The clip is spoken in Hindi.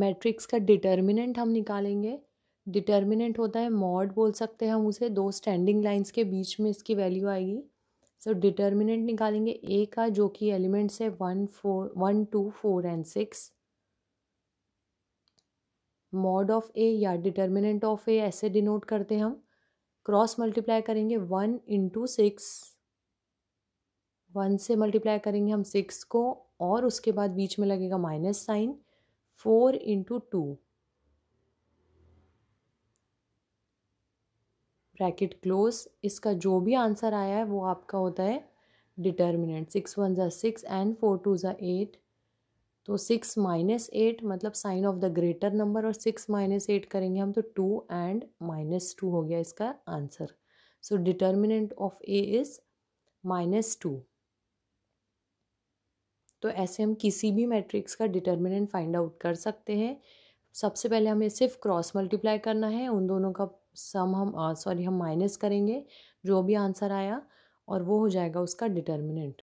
मैट्रिक्स का डिटर्मिनेंट हम निकालेंगे डिटर्मिनेंट होता है मॉड बोल सकते हैं हम उसे दो स्टैंडिंग लाइंस के बीच में इसकी वैल्यू आएगी सो so, डिटर्मिनेंट निकालेंगे ए का जो कि एलिमेंट्स है one four one two four and six mod of A या डिटर्मिनेंट ऑफ ए ऐसे डिनोट करते हैं हम क्रॉस मल्टीप्लाई करेंगे वन इंटू सिक्स वन से मल्टीप्लाई करेंगे हम सिक्स को और उसके बाद बीच में लगेगा minus sign four into two bracket close इसका जो भी आंसर आया है वो आपका होता है डिटर्मिनेंट सिक्स वन ज़ा सिक्स एंड फोर टू ज़ा एट तो सिक्स माइनस एट मतलब sign of the greater number और सिक्स माइनस एट करेंगे हम तो टू एंड माइनस टू हो गया इसका answer so determinant of A is minus two तो ऐसे हम किसी भी मैट्रिक्स का डिटर्मिनेंट फाइंड आउट कर सकते हैं सबसे पहले हमें सिर्फ क्रॉस मल्टीप्लाई करना है उन दोनों का सम हम सॉरी हम माइनस करेंगे जो भी आंसर आया और वो हो जाएगा उसका डिटर्मिनेंट